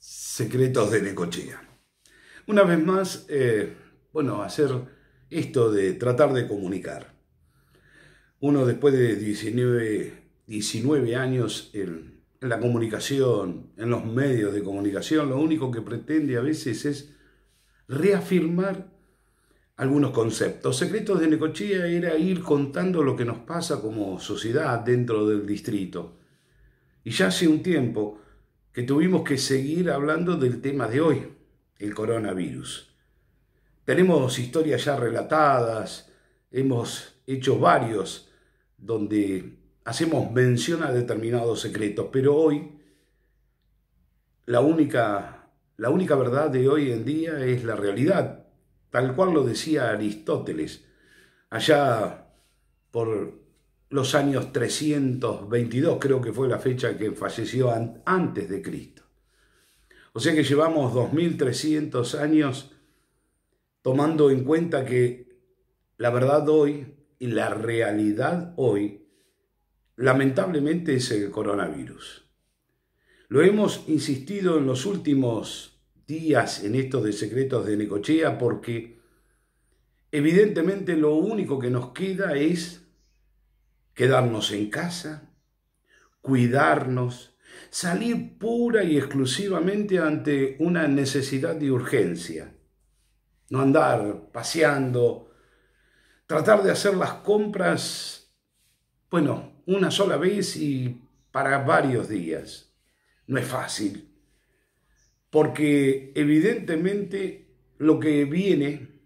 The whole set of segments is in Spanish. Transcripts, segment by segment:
Secretos de Necochea. Una vez más, eh, bueno, hacer esto de tratar de comunicar. Uno después de 19, años en, en, la comunicación, en los medios de comunicación, lo único que pretende a veces es reafirmar algunos conceptos. Secretos de Necochea era ir contando lo que nos pasa como sociedad dentro del distrito. Y ya hace un tiempo que tuvimos que seguir hablando del tema de hoy, el coronavirus. Tenemos historias ya relatadas, hemos hecho varios donde hacemos mención a determinados secretos, pero hoy la única, la única verdad de hoy en día es la realidad, tal cual lo decía Aristóteles, allá por los años 322, creo que fue la fecha que falleció antes de Cristo. O sea que llevamos 2300 años tomando en cuenta que la verdad hoy y la realidad hoy lamentablemente es el coronavirus. Lo hemos insistido en los últimos días en estos de secretos de Necochea porque evidentemente lo único que nos queda es quedarnos en casa, cuidarnos, salir pura y exclusivamente ante una necesidad de urgencia, no andar paseando, tratar de hacer las compras, bueno, una sola vez y para varios días. No es fácil, porque evidentemente lo que viene,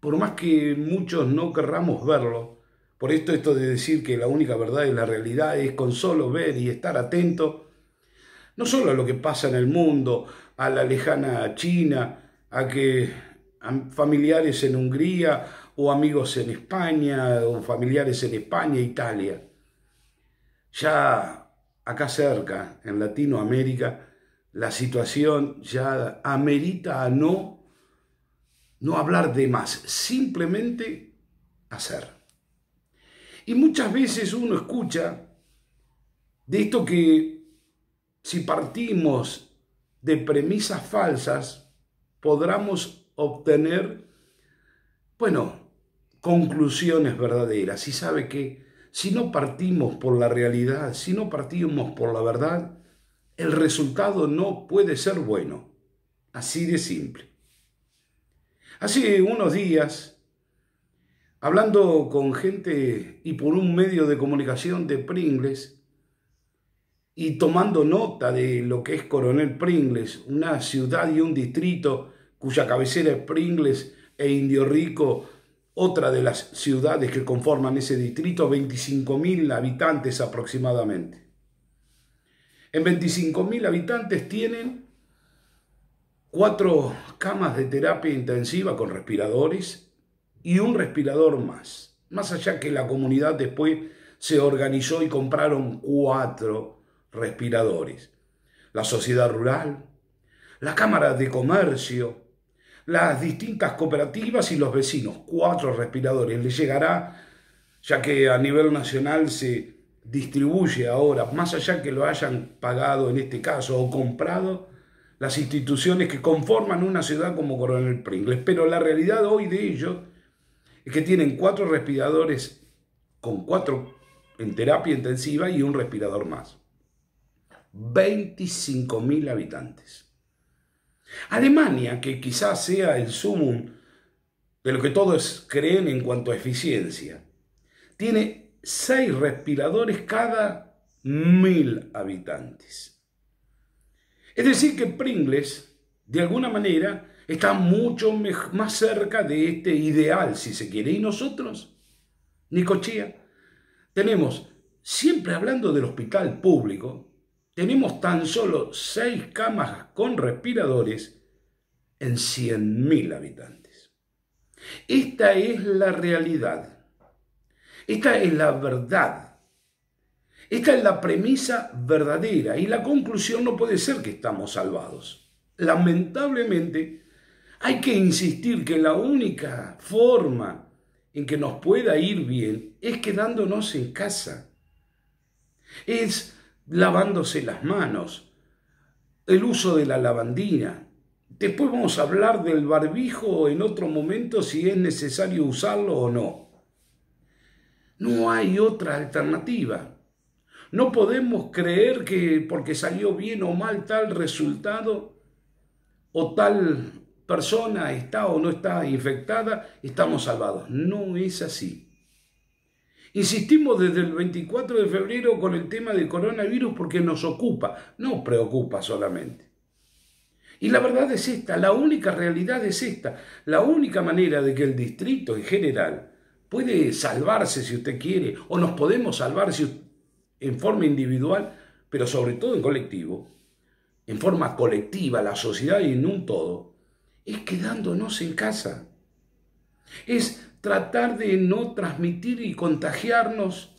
por más que muchos no querramos verlo, por esto esto de decir que la única verdad y la realidad es con solo ver y estar atento, no solo a lo que pasa en el mundo, a la lejana China, a que familiares en Hungría o amigos en España o familiares en España e Italia. Ya acá cerca, en Latinoamérica, la situación ya amerita a no, no hablar de más, simplemente hacer. Y muchas veces uno escucha de esto que si partimos de premisas falsas, podremos obtener, bueno, conclusiones verdaderas. Y sabe que si no partimos por la realidad, si no partimos por la verdad, el resultado no puede ser bueno. Así de simple. Así unos días hablando con gente y por un medio de comunicación de Pringles y tomando nota de lo que es Coronel Pringles, una ciudad y un distrito cuya cabecera es Pringles e Indio Rico, otra de las ciudades que conforman ese distrito, 25.000 habitantes aproximadamente. En 25.000 habitantes tienen cuatro camas de terapia intensiva con respiradores, y un respirador más. Más allá que la comunidad después se organizó y compraron cuatro respiradores. La sociedad rural, la Cámara de Comercio, las distintas cooperativas y los vecinos. Cuatro respiradores. Le llegará, ya que a nivel nacional se distribuye ahora, más allá que lo hayan pagado en este caso o comprado, las instituciones que conforman una ciudad como Coronel Pringles. Pero la realidad hoy de ellos que tienen cuatro respiradores con cuatro en terapia intensiva y un respirador más. 25.000 habitantes. Alemania, que quizás sea el sumum de lo que todos creen en cuanto a eficiencia, tiene seis respiradores cada mil habitantes. Es decir, que Pringles, de alguna manera, está mucho más cerca de este ideal, si se quiere. Y nosotros, Nicochía, tenemos, siempre hablando del hospital público, tenemos tan solo seis camas con respiradores en 100.000 habitantes. Esta es la realidad. Esta es la verdad. Esta es la premisa verdadera y la conclusión no puede ser que estamos salvados. Lamentablemente, hay que insistir que la única forma en que nos pueda ir bien es quedándonos en casa. Es lavándose las manos, el uso de la lavandina. Después vamos a hablar del barbijo en otro momento si es necesario usarlo o no. No hay otra alternativa. No podemos creer que porque salió bien o mal tal resultado o tal persona está o no está infectada, estamos salvados. No es así. Insistimos desde el 24 de febrero con el tema del coronavirus porque nos ocupa, no preocupa solamente. Y la verdad es esta, la única realidad es esta, la única manera de que el distrito en general puede salvarse si usted quiere, o nos podemos salvar si, en forma individual, pero sobre todo en colectivo, en forma colectiva, la sociedad y en un todo, es quedándonos en casa. Es tratar de no transmitir y contagiarnos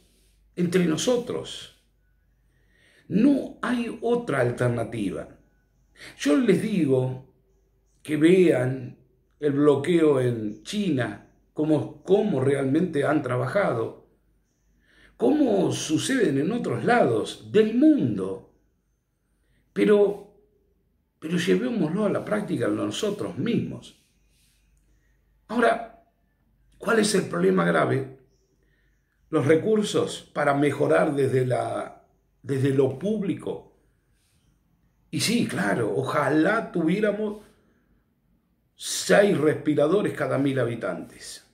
entre nosotros. No hay otra alternativa. Yo les digo que vean el bloqueo en China, cómo, cómo realmente han trabajado, cómo suceden en otros lados del mundo. Pero pero llevémoslo a la práctica nosotros mismos. Ahora, ¿cuál es el problema grave? Los recursos para mejorar desde, la, desde lo público. Y sí, claro, ojalá tuviéramos seis respiradores cada mil habitantes.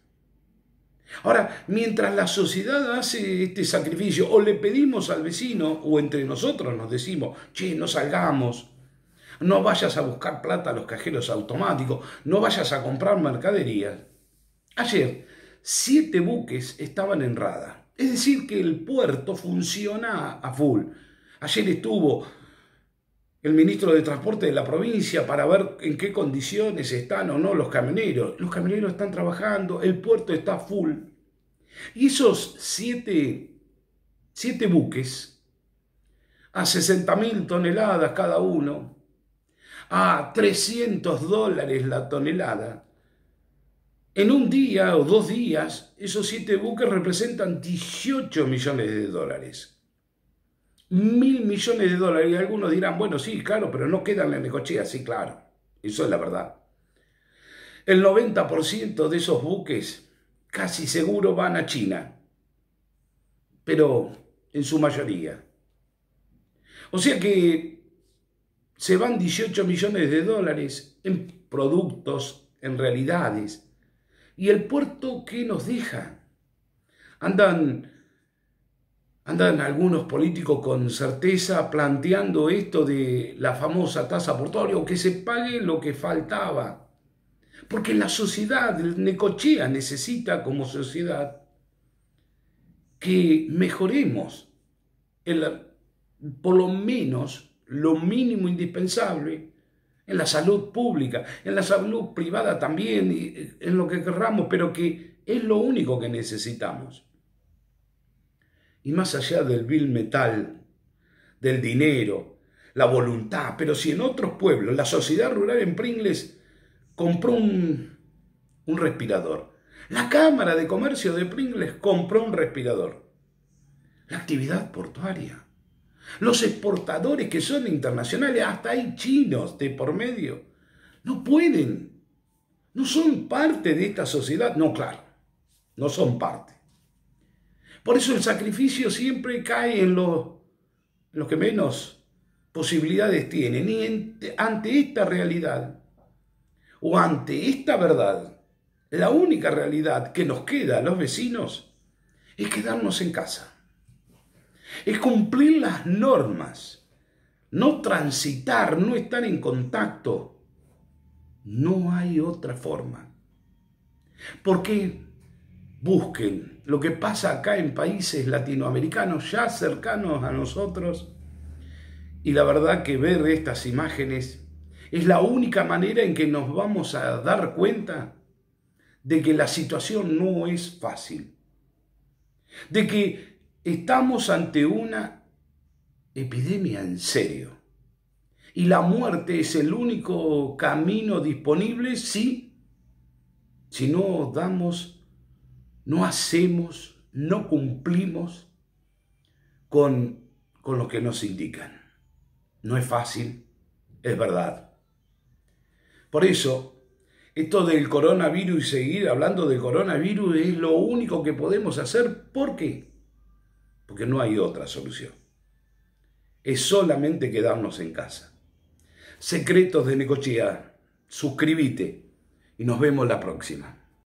Ahora, mientras la sociedad hace este sacrificio, o le pedimos al vecino, o entre nosotros nos decimos, che, no salgamos, no vayas a buscar plata a los cajeros automáticos, no vayas a comprar mercadería. Ayer, siete buques estaban en rada. Es decir, que el puerto funciona a full. Ayer estuvo el ministro de Transporte de la provincia para ver en qué condiciones están o no los camioneros. Los camioneros están trabajando, el puerto está full. Y esos siete, siete buques, a 60.000 toneladas cada uno, a 300 dólares la tonelada, en un día o dos días, esos siete buques representan 18 millones de dólares. Mil millones de dólares. Y algunos dirán, bueno, sí, claro, pero no quedan en Necochea. Ah, sí, claro. Eso es la verdad. El 90% de esos buques casi seguro van a China. Pero en su mayoría. O sea que se van 18 millones de dólares en productos, en realidades. ¿Y el puerto qué nos deja? Andan, andan algunos políticos con certeza planteando esto de la famosa tasa portuaria, o que se pague lo que faltaba. Porque la sociedad, el Necochea necesita como sociedad que mejoremos el, por lo menos lo mínimo indispensable en la salud pública, en la salud privada también, eh, en lo que querramos, pero que es lo único que necesitamos. Y más allá del vil metal, del dinero, la voluntad, pero si en otros pueblos, la sociedad rural en Pringles compró un respirador, la Cámara de Comercio de Pringles compró un respirador, la actividad portuaria los exportadores que son internacionales, hasta hay chinos de por medio, no pueden, no son parte de esta sociedad. No, claro, no son parte. Por eso el sacrificio siempre cae en los, que menos posibilidades tienen. Y ante esta realidad, o ante esta verdad, la única realidad que nos queda a los vecinos es quedarnos en casa es cumplir las normas, no transitar, no estar en contacto. No hay otra forma. Porque busquen lo que pasa acá en países latinoamericanos ya cercanos a nosotros. Y la verdad que ver estas imágenes es la única manera en que nos vamos a dar cuenta de que la situación no es fácil. De que Estamos ante una epidemia en serio. Y la muerte es el único camino disponible si, si no damos, no hacemos, no cumplimos con, con lo que nos indican. No es fácil, es verdad. Por eso, esto del coronavirus y seguir hablando del coronavirus es lo único que podemos hacer. porque porque no hay otra solución. Es solamente quedarnos en casa. Secretos de Necochea, suscríbete y nos vemos la próxima.